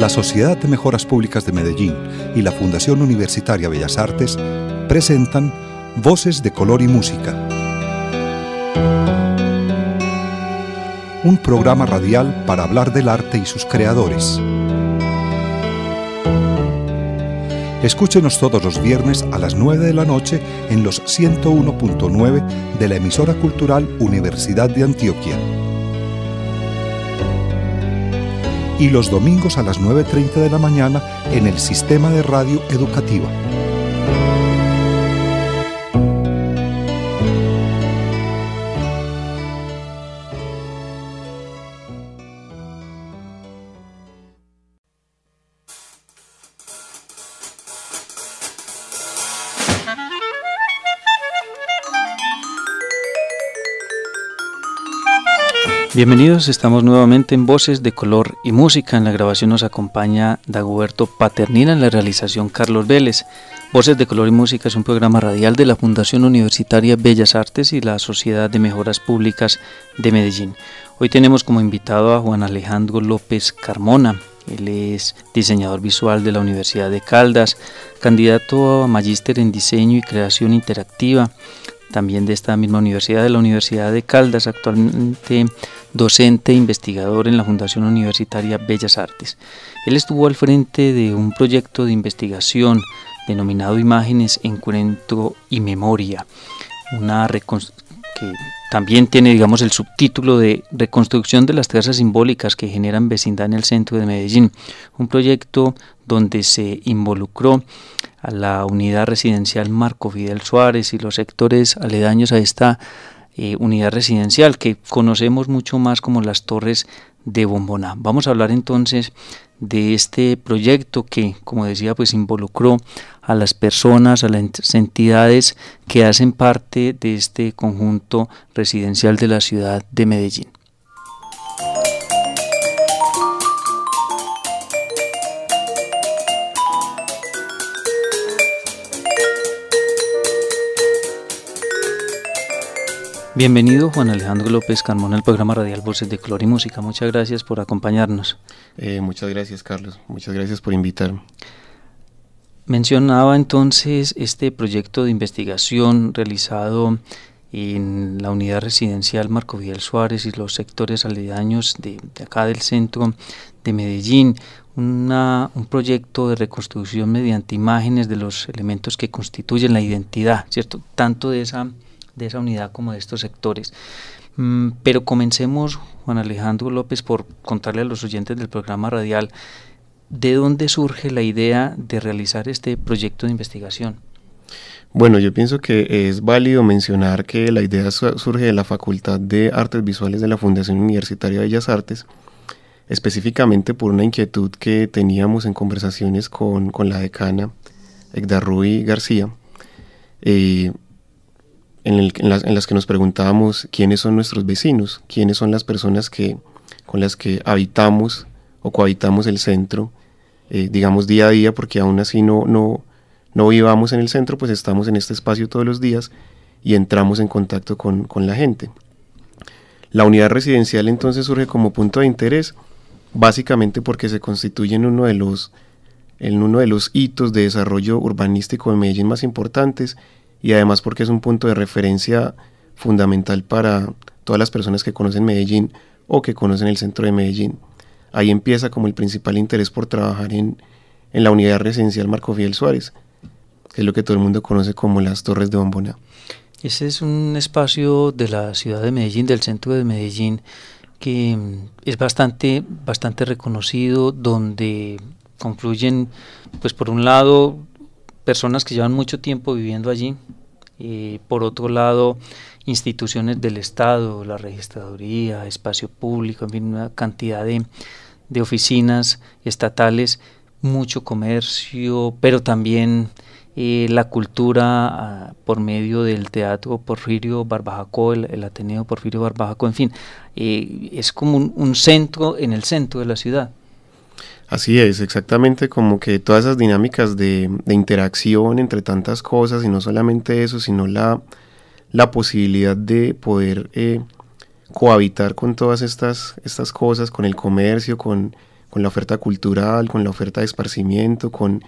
la Sociedad de Mejoras Públicas de Medellín y la Fundación Universitaria Bellas Artes presentan Voces de Color y Música. Un programa radial para hablar del arte y sus creadores. Escúchenos todos los viernes a las 9 de la noche en los 101.9 de la emisora cultural Universidad de Antioquia. y los domingos a las 9.30 de la mañana en el sistema de radio educativa. Bienvenidos, estamos nuevamente en Voces de Color y Música. En la grabación nos acompaña Dagoberto Paternina, en la realización Carlos Vélez. Voces de Color y Música es un programa radial de la Fundación Universitaria Bellas Artes y la Sociedad de Mejoras Públicas de Medellín. Hoy tenemos como invitado a Juan Alejandro López Carmona. Él es diseñador visual de la Universidad de Caldas, candidato a magíster en diseño y creación interactiva, también de esta misma universidad, de la Universidad de Caldas, actualmente docente e investigador en la Fundación Universitaria Bellas Artes. Él estuvo al frente de un proyecto de investigación denominado Imágenes, Encuentro y Memoria, una que también tiene, digamos, el subtítulo de Reconstrucción de las trazas simbólicas que generan vecindad en el centro de Medellín, un proyecto donde se involucró a la unidad residencial Marco Fidel Suárez y los sectores aledaños a esta eh, unidad residencial que conocemos mucho más como las torres de Bombona. Vamos a hablar entonces de este proyecto que, como decía, pues involucró a las personas, a las entidades que hacen parte de este conjunto residencial de la ciudad de Medellín. Bienvenido Juan Alejandro López Carmona al programa Radial Voces de Color y Música. Muchas gracias por acompañarnos. Eh, muchas gracias Carlos, muchas gracias por invitarme. Mencionaba entonces este proyecto de investigación realizado en la unidad residencial Marco Vidal Suárez y los sectores aledaños de, acá del centro de Medellín, un proyecto de reconstrucción mediante imágenes de los elementos que constituyen la identidad, ¿cierto? Tanto de esa de esa unidad como de estos sectores. Mm, pero comencemos, Juan Alejandro López, por contarle a los oyentes del programa radial de dónde surge la idea de realizar este proyecto de investigación. Bueno, yo pienso que es válido mencionar que la idea surge de la Facultad de Artes Visuales de la Fundación Universitaria de Bellas Artes, específicamente por una inquietud que teníamos en conversaciones con, la decana Ruiz García. y eh, en, las, que nos preguntábamos quiénes son nuestros vecinos, quiénes son las personas que, con las que habitamos o cohabitamos el centro, eh, digamos día a día, porque aún así no, no, no vivamos en el centro, pues estamos en este espacio todos los días y entramos en contacto con, la gente. La unidad residencial entonces surge como punto de interés, básicamente porque se constituye uno de los, en uno de los hitos de desarrollo urbanístico de Medellín más importantes y además porque es un punto de referencia fundamental para todas las personas que conocen Medellín o que conocen el centro de Medellín. Ahí empieza como el principal interés por trabajar en, la unidad residencial Marco Fidel Suárez, que es lo que todo el mundo conoce como las Torres de Bombona. Ese es un espacio de la ciudad de Medellín, del centro de Medellín, que mm, es bastante, bastante reconocido, donde confluyen, pues por un lado, personas que llevan mucho tiempo viviendo allí. por otro lado, instituciones del Estado, la registraduría, espacio público, en fin, una cantidad de, oficinas estatales, mucho comercio, pero también eh, la cultura ah, por medio del teatro Porfirio Barbajacó, el, Ateneo Porfirio Barbajacó, en fin, eh, es como un centro en el centro de la ciudad. Así es, exactamente como que todas esas dinámicas de, interacción entre tantas cosas y no solamente eso, sino la, posibilidad de poder eh, cohabitar con todas estas, estas cosas, con el comercio, con, la oferta cultural, con la oferta de esparcimiento, con,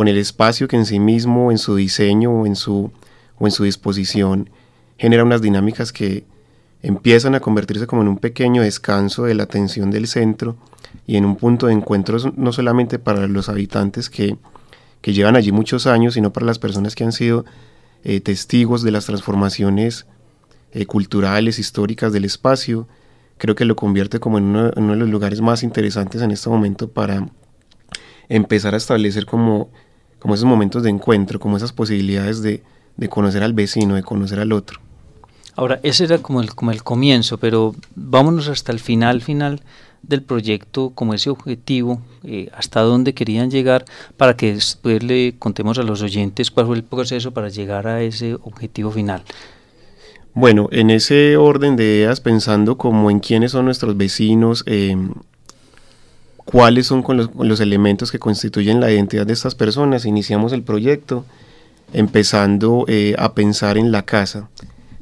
el espacio que en sí mismo, en su diseño o en su disposición, genera unas dinámicas que, empiezan a convertirse como en un pequeño descanso de la atención del centro y en un punto de encuentro no solamente para los habitantes que, que llevan allí muchos años, sino para las personas que han sido eh, testigos de las transformaciones eh, culturales, históricas del espacio. Creo que lo convierte como en uno, de los lugares más interesantes en este momento para empezar a establecer como, como esos momentos de encuentro, como esas posibilidades de conocer al vecino, de conocer al otro. Ahora, ese era como el, como el comienzo, pero vámonos hasta el final, final del proyecto, como ese objetivo, eh, hasta dónde querían llegar, para que después le contemos a los oyentes cuál fue el proceso para llegar a ese objetivo final. Bueno, en ese orden de ideas, pensando como en quiénes son nuestros vecinos, eh, cuáles son los, elementos que constituyen la identidad de estas personas, iniciamos el proyecto empezando eh, a pensar en la casa,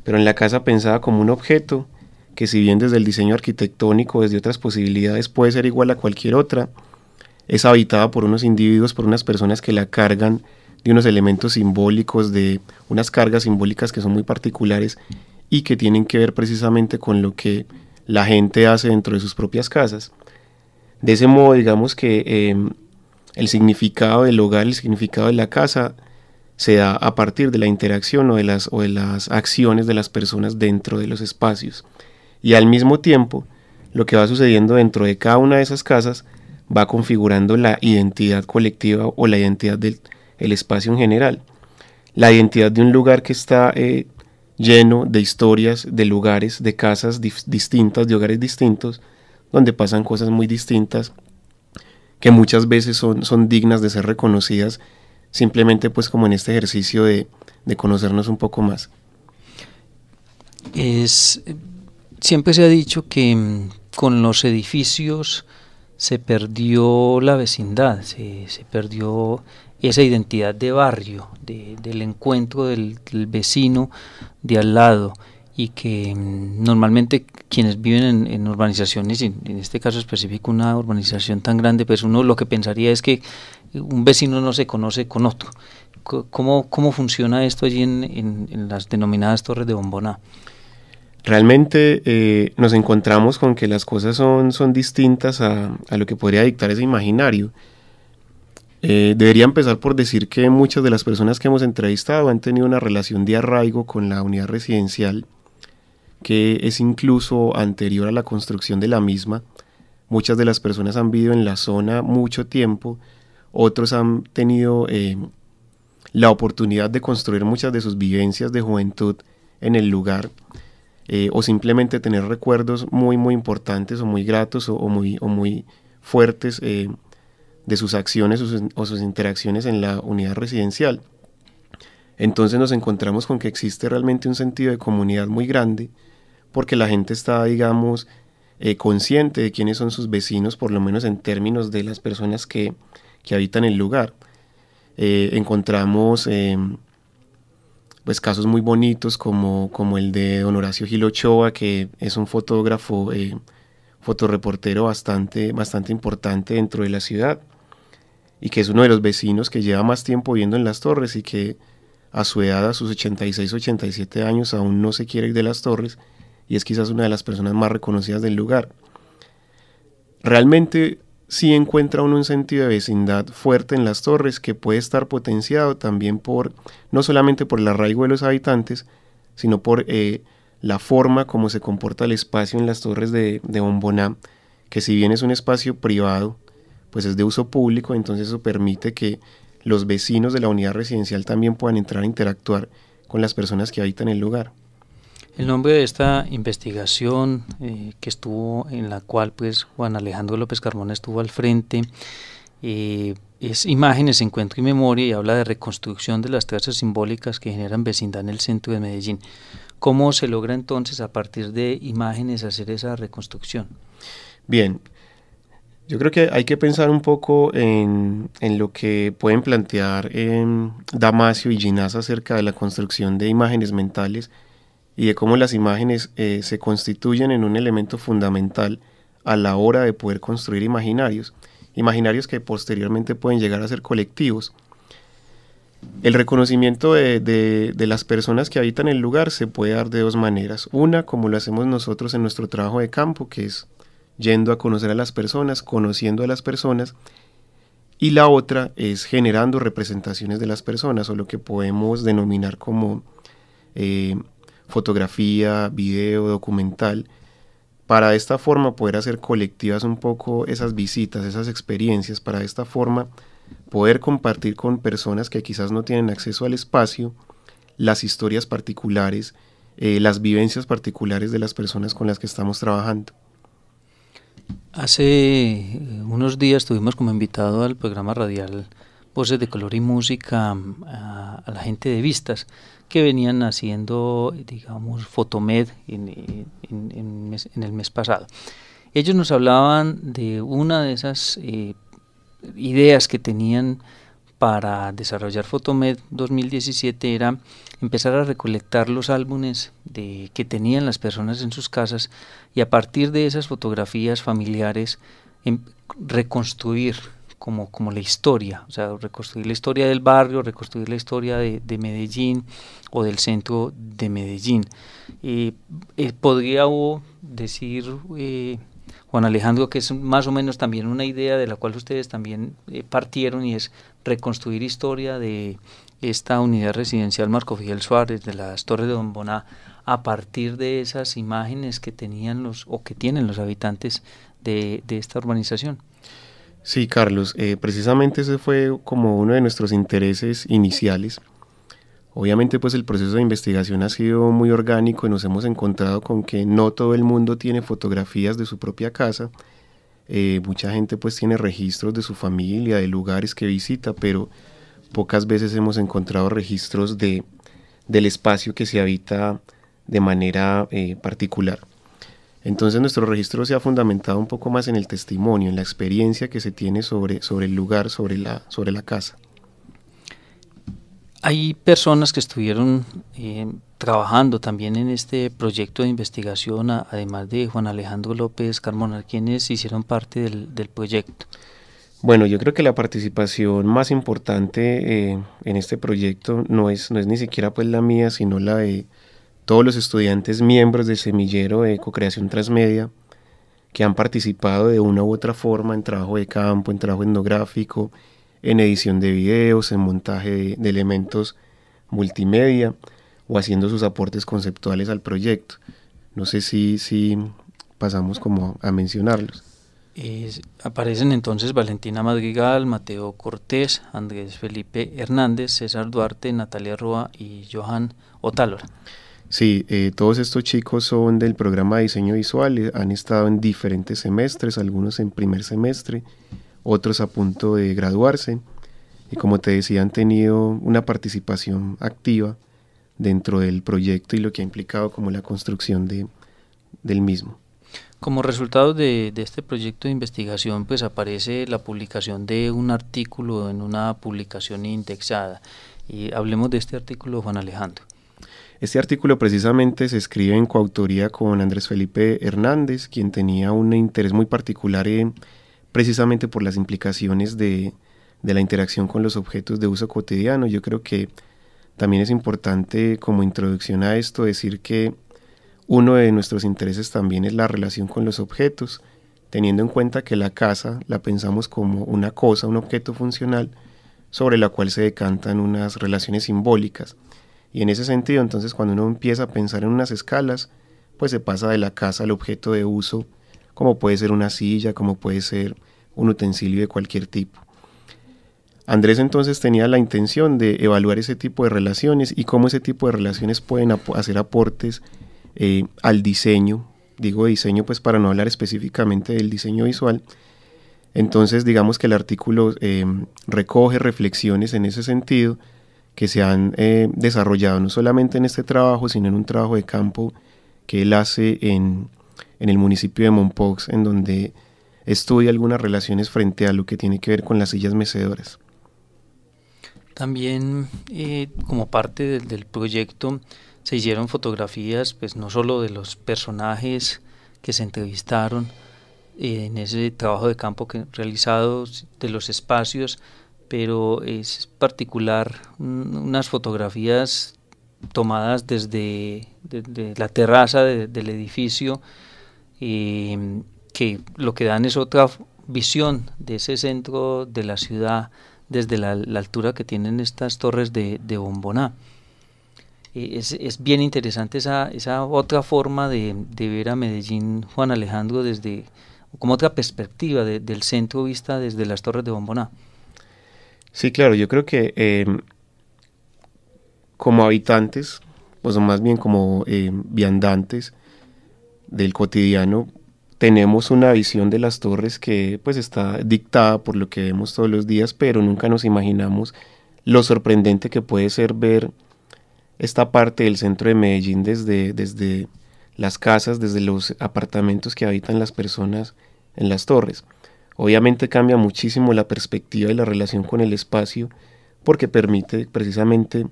pero en la casa pensada como un objeto que si bien desde el diseño arquitectónico, desde otras posibilidades, puede ser igual a cualquier otra, es habitada por unos individuos, por unas personas que la cargan de unos elementos simbólicos, de unas cargas simbólicas que son muy particulares y que tienen que ver precisamente con lo que la gente hace dentro de sus propias casas. De ese modo, digamos que eh, el significado del hogar, el significado de la casa, se da a partir de la interacción o de las, o de las acciones de las personas dentro de los espacios. Y al mismo tiempo, lo que va sucediendo dentro de cada una de esas casas va configurando la identidad colectiva o la identidad del el espacio en general. La identidad de un lugar que está eh, lleno de historias, de lugares, de casas distintas, de hogares distintos, donde pasan cosas muy distintas que muchas veces son, son dignas de ser reconocidas simplemente pues como en este ejercicio de, conocernos un poco más. Es, siempre se ha dicho que mm, con los edificios se perdió la vecindad, se, perdió esa identidad de barrio, de, del encuentro del, vecino de al lado y que mm, normalmente quienes viven en, urbanizaciones, en, en, este caso específico una urbanización tan grande, pues uno lo que pensaría es que un vecino no se conoce con otro. ¿Cómo, cómo funciona esto allí en, en, las denominadas torres de Bombona? Realmente eh, nos encontramos con que las cosas son, son distintas a, a lo que podría dictar ese imaginario. Eh, debería empezar por decir que muchas de las personas que hemos entrevistado han tenido una relación de arraigo con la unidad residencial, que es incluso anterior a la construcción de la misma. Muchas de las personas han vivido en la zona mucho tiempo, otros han tenido eh, la oportunidad de construir muchas de sus vivencias de juventud en el lugar eh, o simplemente tener recuerdos muy, muy importantes o muy gratos o, muy, muy fuertes eh, de sus acciones o sus, interacciones en la unidad residencial. Entonces nos encontramos con que existe realmente un sentido de comunidad muy grande porque la gente está, digamos, consciente de quiénes son sus vecinos, por lo menos en términos de las personas que que habitan el lugar. Eh, encontramos em, pues casos muy bonitos como, como el de Honoracio Horacio Gil Ochoa, que es un fotógrafo, eh, fotoreportero bastante, bastante importante dentro de la ciudad y que es uno de los vecinos que lleva más tiempo viviendo en las torres y que a su edad, a sus 86, 87 años, aún no se quiere ir de las torres y es quizás una de las personas más reconocidas del lugar. Realmente si encuentra uno un sentido de vecindad fuerte en las torres que puede estar potenciado también por, no solamente por el arraigo de los habitantes, sino por eh, la forma como se comporta el espacio en las torres de, de que si bien es un espacio privado, pues es de uso público, entonces eso permite que los vecinos de la unidad residencial también puedan entrar a interactuar con las personas que habitan el lugar. El nombre de esta investigación eh, que estuvo en la cual pues Juan Alejandro López Carmona estuvo al frente eh, es Imágenes, Encuentro y Memoria y habla de reconstrucción de las trazas simbólicas que generan vecindad en el centro de Medellín. ¿Cómo se logra entonces a partir de imágenes hacer esa reconstrucción? Bien, yo creo que hay que pensar un poco en, lo que pueden plantear em, Damasio y Ginás acerca de la construcción de imágenes mentales y de cómo las imágenes eh, se constituyen en un elemento fundamental a la hora de poder construir imaginarios, imaginarios que posteriormente pueden llegar a ser colectivos. El reconocimiento de, de, las personas que habitan el lugar se puede dar de dos maneras. Una, como lo hacemos nosotros en nuestro trabajo de campo, que es yendo a conocer a las personas, conociendo a las personas, y la otra es generando representaciones de las personas, o lo que podemos denominar como eh, fotografía, video, documental, para esta forma poder hacer colectivas un poco esas visitas, esas experiencias, para esta forma poder compartir con personas que quizás no tienen acceso al espacio las historias particulares, eh, las vivencias particulares de las personas con las que estamos trabajando. Hace eh, unos días tuvimos como invitado al programa radial voces de color y música mm, a, la gente de vistas que venían haciendo, digamos, Fotomed en, en, el mes pasado. Ellos nos hablaban de una de esas eh, ideas que tenían para desarrollar Fotomed 2017 era empezar a recolectar los álbumes de, que tenían las personas en sus casas y a partir de esas fotografías familiares em, reconstruir como, como la historia, o sea, reconstruir la historia del barrio, reconstruir la historia de, Medellín o del centro de Medellín. Eh, ¿Podría decir, eh, Juan Alejandro, que es más o menos también una idea de la cual ustedes también eh, partieron y es reconstruir historia de esta unidad residencial Marco Fidel Suárez de las Torres de Don Boná a partir de esas imágenes que tenían los o que tienen los habitantes de, de esta urbanización? Sí, Carlos, eh, precisamente ese fue como uno de nuestros intereses iniciales. Obviamente pues el proceso de investigación ha sido muy orgánico y nos hemos encontrado con que no todo el mundo tiene fotografías de su propia casa. Eh, mucha gente pues tiene registros de su familia, de lugares que visita, pero pocas veces hemos encontrado registros de, del espacio que se habita de manera eh, particular. Entonces nuestro registro se ha fundamentado un poco más en el testimonio, en la experiencia que se tiene sobre, sobre el lugar, sobre la, sobre la casa. Hay personas que estuvieron eh, trabajando también en este proyecto de investigación, además de Juan Alejandro López Carmona, quienes hicieron parte del, proyecto. Bueno, yo creo que la participación más importante eh, en este proyecto no es, no es ni siquiera pues la mía, sino la de todos los estudiantes miembros del semillero de cocreación Transmedia que han participado de una u otra forma en trabajo de campo, en trabajo etnográfico, en edición de videos, en montaje de, elementos multimedia o haciendo sus aportes conceptuales al proyecto. No sé si, si pasamos como a mencionarlos. aparecen entonces Valentina Madrigal, Mateo Cortés, Andrés Felipe Hernández, César Duarte, Natalia Roa y Johan Otálora. Sí, eh, todos estos chicos son del programa de diseño visual, eh, han estado en diferentes semestres, algunos en primer semestre, otros a punto de graduarse. Y como te decía, han tenido una participación activa dentro del proyecto y lo que ha implicado como la construcción de, del mismo. Como resultado de, de, este proyecto de investigación, pues aparece la publicación de un artículo en una publicación indexada. Y hablemos de este artículo, Juan Alejandro. Este artículo precisamente se escribe en coautoría con Andrés Felipe Hernández, quien tenía un interés muy particular precisamente por las implicaciones de la interacción con los objetos de uso cotidiano. Yo creo que también es importante como introducción a esto decir que uno de nuestros intereses también es la relación con los objetos, teniendo en cuenta que la casa la pensamos como una cosa, un objeto funcional sobre la cual se decantan unas relaciones simbólicas. Y en ese sentido, entonces, cuando uno empieza a pensar en unas escalas, pues se pasa de la casa al objeto de uso, como puede ser una silla, como puede ser un utensilio de cualquier tipo. Andrés entonces tenía la intención de evaluar ese tipo de relaciones y cómo ese tipo de relaciones pueden hacer aportes eh, al diseño, digo diseño pues para no hablar específicamente del diseño visual, entonces digamos que el artículo eh, recoge reflexiones en ese sentido, que se han eh, desarrollado no solamente en este trabajo, sino en un trabajo de campo que él hace en, en el municipio de Monpox, en donde estudia algunas relaciones frente a lo que tiene que ver con las sillas mecedoras. También eh, como parte del proyecto se hicieron fotografías, pues no solo de los personajes que se entrevistaron eh, en ese trabajo de campo que realizado, de los espacios, pero es particular unas fotografías tomadas desde, la terraza del edificio em, que lo que dan es otra visión de ese centro de la ciudad desde la, altura que tienen estas torres de, Bomboná. E, es, es, bien interesante esa, otra forma de, ver a Medellín, Juan Alejandro, desde como otra perspectiva del centro vista desde las torres de Bomboná. Sí, claro, yo creo que em, como habitantes, pues, o pues más bien como em, viandantes del cotidiano, tenemos una visión de las torres que pues está dictada por lo que vemos todos los días, pero nunca nos imaginamos lo sorprendente que puede ser ver esta parte del centro de Medellín desde, desde las casas, desde los apartamentos que habitan las personas en las torres. Obviamente cambia muchísimo la perspectiva y la relación con el espacio porque permite precisamente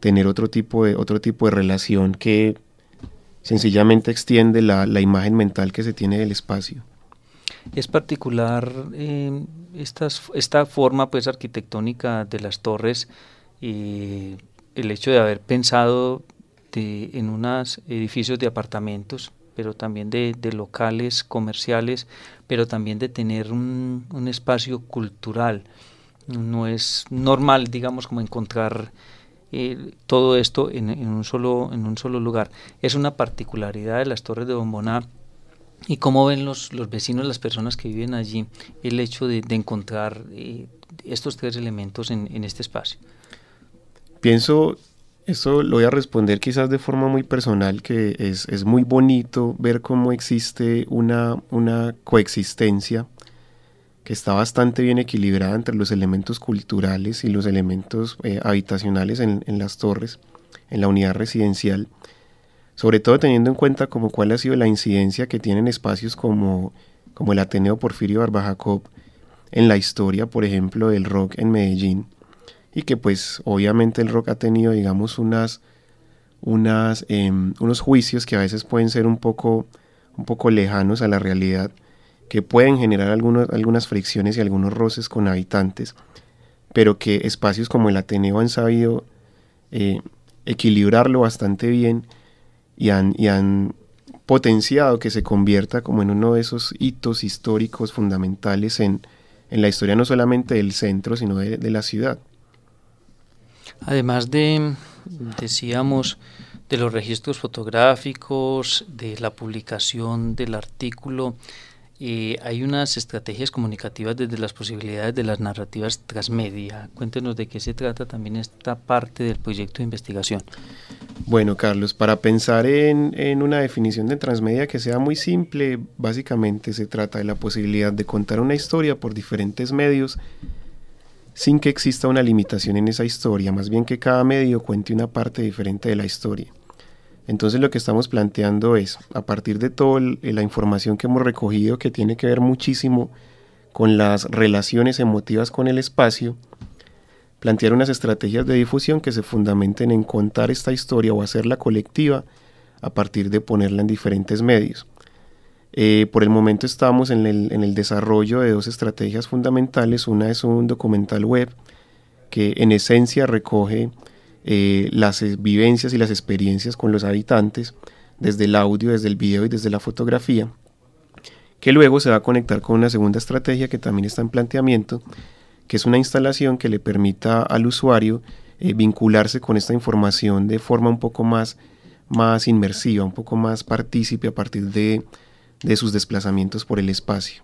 tener otro tipo de, otro tipo de relación que sencillamente extiende la, imagen mental que se tiene del espacio. Es particular em, esta forma pues arquitectónica de las torres, y eh, el hecho de haber pensado en unos edificios de apartamentos pero también de, locales comerciales, pero también de tener un, un, espacio cultural. No es normal, digamos, como encontrar eh, todo esto en, un solo, en un solo lugar. Es una particularidad de las Torres de Bomboná y cómo ven los, los vecinos, las personas que viven allí, el hecho de, encontrar eh, estos tres elementos en, en este espacio. Pienso eso lo voy a responder quizás de forma muy personal, que es, muy bonito ver cómo existe una, una coexistencia que está bastante bien equilibrada entre los elementos culturales y los elementos eh, habitacionales en, las torres, en la unidad residencial, sobre todo teniendo en cuenta como cuál ha sido la incidencia que tienen espacios como, como el Ateneo Porfirio Barba Jacob en la historia, por ejemplo, del rock en Medellín, y que pues obviamente el rock ha tenido digamos unas, unas em, unos juicios que a veces pueden ser un poco, un poco lejanos a la realidad que pueden generar algunas fricciones y algunos roces con habitantes pero que espacios como el Ateneo han sabido eh, equilibrarlo bastante bien y han, potenciado que se convierta como en uno de esos hitos históricos fundamentales en, en la historia no solamente del centro, sino de la ciudad. Además de, decíamos, de los registros fotográficos, de la publicación del artículo, eh, hay unas estrategias comunicativas desde las posibilidades de las narrativas transmedia. Cuéntenos de qué se trata también esta parte del proyecto de investigación. Bueno, Carlos, para pensar en, en una definición de transmedia que sea muy simple, básicamente se trata de la posibilidad de contar una historia por diferentes medios sin que exista una limitación en esa historia, más bien que cada medio cuente una parte diferente de la historia. Entonces lo que estamos planteando es, a partir de toda eh, la información que hemos recogido, que tiene que ver muchísimo con las relaciones emotivas con el espacio, plantear unas estrategias de difusión que se fundamenten en contar esta historia o hacerla colectiva a partir de ponerla en diferentes medios. Eh, por el momento estamos en el, desarrollo de dos estrategias fundamentales. Una es un documental web que en esencia recoge eh, las vivencias y las experiencias con los habitantes desde el audio, desde el video y desde la fotografía, que luego se va a conectar con una segunda estrategia que también está en planteamiento, que es una instalación que le permita al usuario eh, vincularse con esta información de forma un poco más, más inmersiva, un poco más partícipe a partir de de sus desplazamientos por el espacio.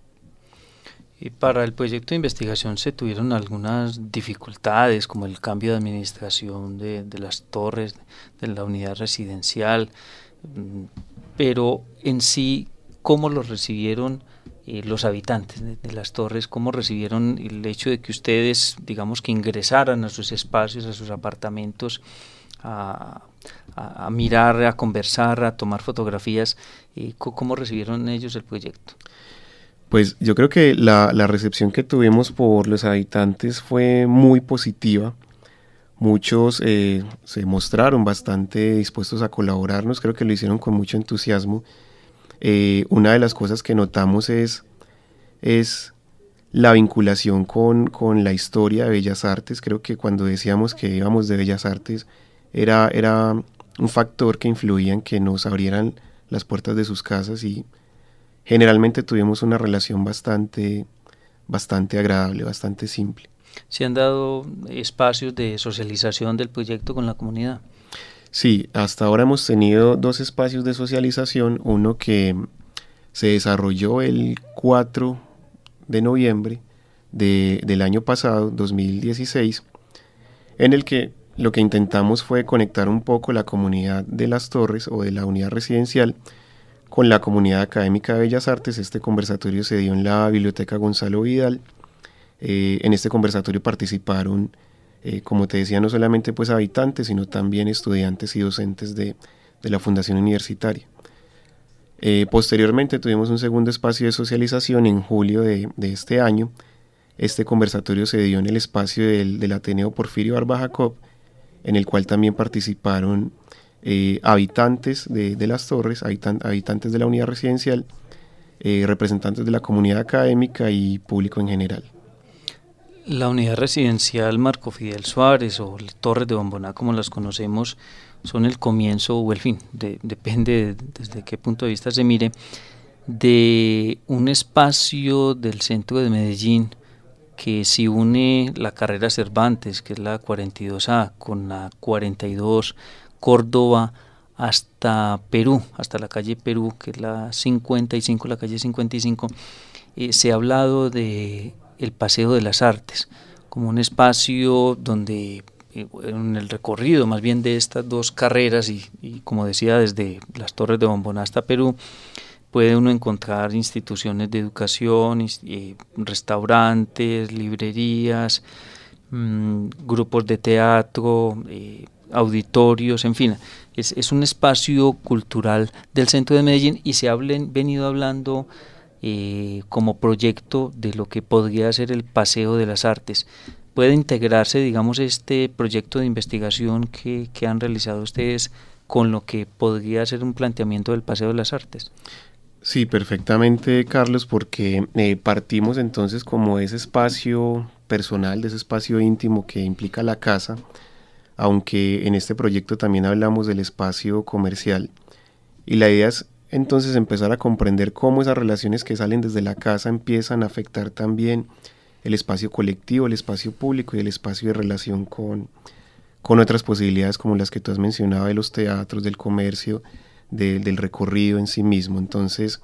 Y para el proyecto de investigación se tuvieron algunas dificultades, como el cambio de administración de, las torres, de la unidad residencial, mm, pero en sí, ¿cómo los recibieron? Eh, los habitantes de, las torres, cómo recibieron el hecho de que ustedes, digamos, que ingresaran a sus espacios, a sus apartamentos a, mirar, a conversar, a tomar fotografías. ¿Y ¿Cómo recibieron ellos el proyecto? Pues yo creo que la, recepción que tuvimos por los habitantes fue muy positiva. Muchos eh, se mostraron bastante dispuestos a colaborarnos, creo que lo hicieron con mucho entusiasmo. Eh, una de las cosas que notamos es, es la vinculación con, la historia de Bellas Artes. Creo que cuando decíamos que íbamos de Bellas Artes, era, era un factor que influía en que nos abrieran las puertas de sus casas y generalmente tuvimos una relación bastante, bastante agradable, bastante simple. ¿Se han dado espacios de socialización del proyecto con la comunidad? Sí, hasta ahora hemos tenido dos espacios de socialización, uno que se desarrolló el 4 de noviembre de, del año pasado, 2016, en el que lo que intentamos fue conectar un poco la comunidad de las torres o de la unidad residencial con la comunidad académica de Bellas Artes. Este conversatorio se dio en la Biblioteca Gonzalo Vidal. Eh, en este conversatorio participaron, eh, como te decía, no solamente pues habitantes, sino también estudiantes y docentes de, la Fundación Universitaria. Eh, posteriormente tuvimos un segundo espacio de socialización en julio de, este año. Este conversatorio se dio en el espacio del, del Ateneo Porfirio Barba Jacob, en el cual también participaron eh, habitantes de, las torres, habitantes de la unidad residencial, eh, representantes de la comunidad académica y público en general. La unidad residencial Marco Fidel Suárez o torres de Bomboná, como las conocemos, son el comienzo o el fin, depende desde qué punto de vista se mire, de un espacio del centro de Medellín que si une la carrera Cervantes, que es la 42A, con la 42 Córdoba hasta Perú, hasta la calle Perú, que es la 55, la calle 55, eh, se ha hablado de el Paseo de las Artes, como un espacio donde eh, en el recorrido más bien de estas dos carreras y, y como decía desde las Torres de Bombona hasta Perú, puede uno encontrar instituciones de educación, eh, restaurantes, librerías, mm, grupos de teatro, eh, auditorios, en fin, es, un espacio cultural del centro de Medellín y se ha venido hablando eh, como proyecto de lo que podría ser el Paseo de las Artes. Puede integrarse, digamos, este proyecto de investigación que han realizado ustedes con lo que podría ser un planteamiento del Paseo de las Artes. Sí, perfectamente, Carlos, porque eh, partimos entonces como ese espacio personal, de ese espacio íntimo que implica la casa, aunque en este proyecto también hablamos del espacio comercial. Y la idea es entonces empezar a comprender cómo esas relaciones que salen desde la casa empiezan a afectar también el espacio colectivo, el espacio público y el espacio de relación con, con otras posibilidades como las que tú has mencionado de los teatros, del comercio, del recorrido en sí mismo. Entonces,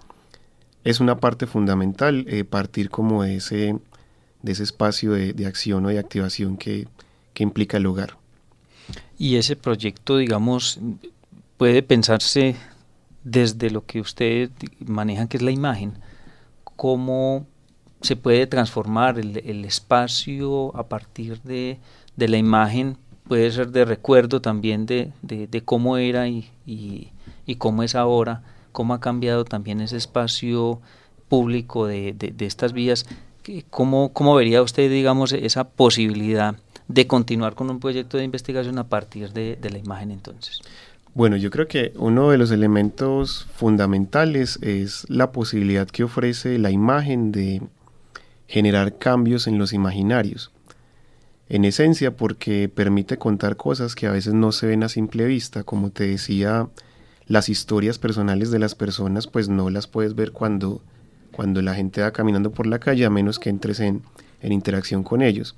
es una parte fundamental eh, partir como de ese, ese espacio de, acción o de activación que, implica el hogar. Y ese proyecto, digamos, puede pensarse desde lo que ustedes manejan, que es la imagen, cómo se puede transformar el, espacio a partir de, la imagen, puede ser de recuerdo también de, cómo era y, y cómo es ahora, cómo ha cambiado también ese espacio público de, estas vías. ¿Cómo, vería usted, digamos, esa posibilidad de continuar con un proyecto de investigación a partir de, de la imagen entonces? Bueno, yo creo que uno de los elementos fundamentales es la posibilidad que ofrece la imagen de generar cambios en los imaginarios. En esencia, porque permite contar cosas que a veces no se ven a simple vista, como te decía las historias personales de las personas pues no las puedes ver cuando, cuando la gente va caminando por la calle a menos que entres en, en interacción con ellos.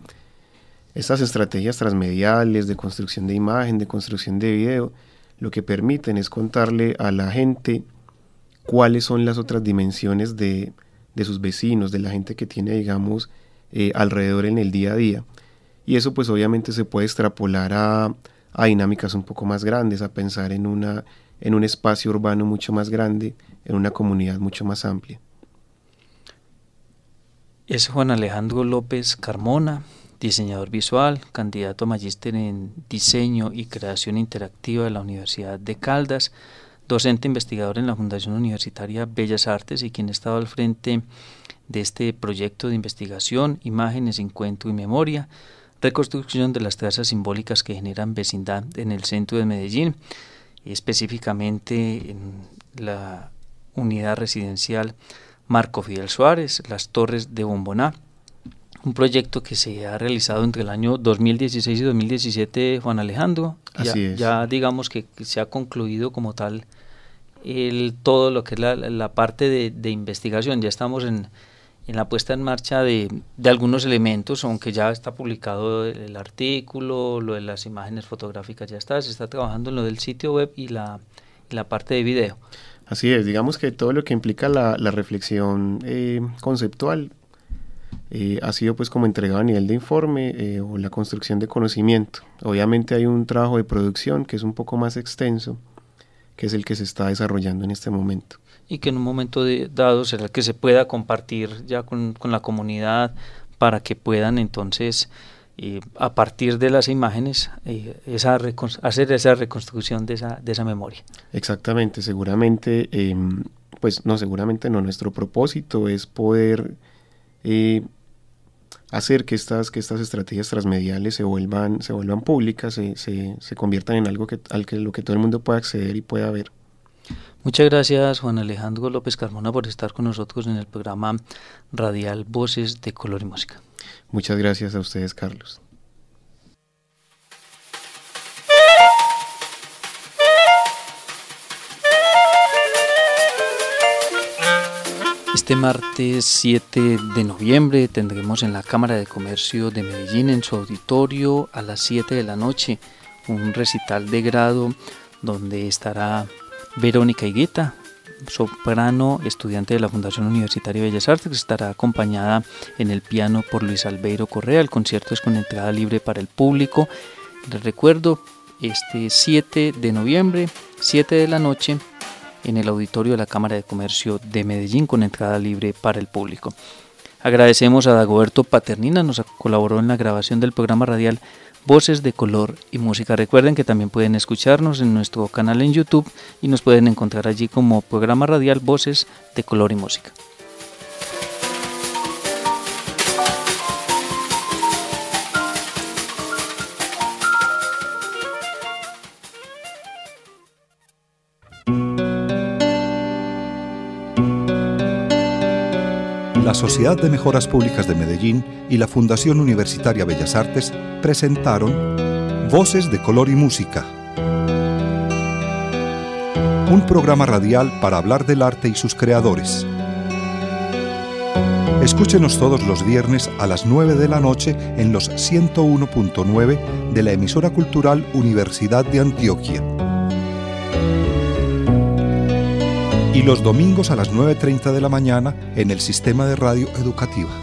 Estas estrategias transmediales de construcción de imagen, de construcción de video, lo que permiten es contarle a la gente cuáles son las otras dimensiones de, sus vecinos, de la gente que tiene, digamos, eh, alrededor en el día a día. Y eso pues obviamente se puede extrapolar a, a dinámicas un poco más grandes, a pensar en una en un espacio urbano mucho más grande, en una comunidad mucho más amplia. Es Juan Alejandro López Carmona, diseñador visual, candidato a magíster en diseño y creación interactiva de la Universidad de Caldas, docente investigador en la Fundación Universitaria Bellas Artes y quien ha estado al frente de este proyecto de investigación, imágenes, encuentro y memoria, reconstrucción de las trazas simbólicas que generan vecindad en el centro de Medellín específicamente en la unidad residencial Marco Fidel Suárez, las Torres de Bomboná. Un proyecto que se ha realizado entre el año 2016 y 2017, Juan Alejandro. ya, digamos que se ha concluido como tal el, todo lo que es la, parte de investigación. Ya estamos en, en la puesta en marcha de, algunos elementos, aunque ya está publicado el artículo, lo de las imágenes fotográficas ya está, se está trabajando en lo del sitio web y la, parte de video. Así es, digamos que todo lo que implica la, reflexión eh, conceptual eh, ha sido pues como entregado a nivel de informe eh, o la construcción de conocimiento. Obviamente hay un trabajo de producción que es un poco más extenso, que es el que se está desarrollando en este momento y que en un momento de, dado será el que se pueda compartir ya con, la comunidad para que puedan entonces eh, a partir de las imágenes eh, hacer esa reconstrucción de esa, de esa memoria. Exactamente, seguramente, em, pues no, seguramente no, nuestro propósito es poder eh, hacer que estas, que estas estrategias transmediales se vuelvan, se vuelvan públicas, se, se, se conviertan en algo que, al que lo que todo el mundo pueda acceder y pueda ver. Muchas gracias Juan Alejandro López Carmona por estar con nosotros en el programa radial Voces de Color y Música. Muchas gracias a ustedes, Carlos. Este martes 7 de noviembre tendremos en la Cámara de Comercio de Medellín, en su auditorio, a las 7 de la noche, un recital de grado donde estará Verónica Higuita, soprano, estudiante de la Fundación Universitaria de Bellas Artes, estará acompañada en el piano por Luis Albeiro Correa. El concierto es con entrada libre para el público. Les recuerdo, este 7 de noviembre, 7 de la noche, en el auditorio de la Cámara de Comercio de Medellín, con entrada libre para el público. Agradecemos a Dagoberto Paternina, nos colaboró en la grabación del programa radial voces de color y música. Recuerden que también pueden escucharnos en nuestro canal en YouTube y nos pueden encontrar allí como programa radial Voces de Color y Música. la Sociedad de Mejoras Públicas de Medellín y la Fundación Universitaria Bellas Artes presentaron Voces de Color y Música, un programa radial para hablar del arte y sus creadores. Escúchenos todos los viernes a las 9 de la noche en los 101.9 de la emisora cultural Universidad de Antioquia. y los domingos a las 9.30 de la mañana en el sistema de radio educativa.